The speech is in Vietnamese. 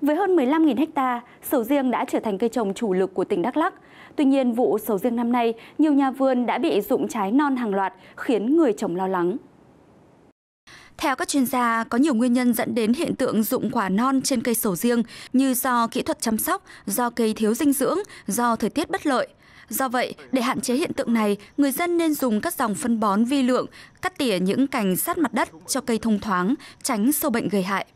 Với hơn 15.000 hecta, sầu riêng đã trở thành cây trồng chủ lực của tỉnh Đắk Lắk. Tuy nhiên, vụ sầu riêng năm nay, nhiều nhà vườn đã bị rụng trái non hàng loạt, khiến người trồng lo lắng. Theo các chuyên gia, có nhiều nguyên nhân dẫn đến hiện tượng rụng quả non trên cây sầu riêng như do kỹ thuật chăm sóc, do cây thiếu dinh dưỡng, do thời tiết bất lợi. Do vậy, để hạn chế hiện tượng này, người dân nên dùng các dòng phân bón vi lượng, cắt tỉa những cành sát mặt đất cho cây thông thoáng, tránh sâu bệnh gây hại.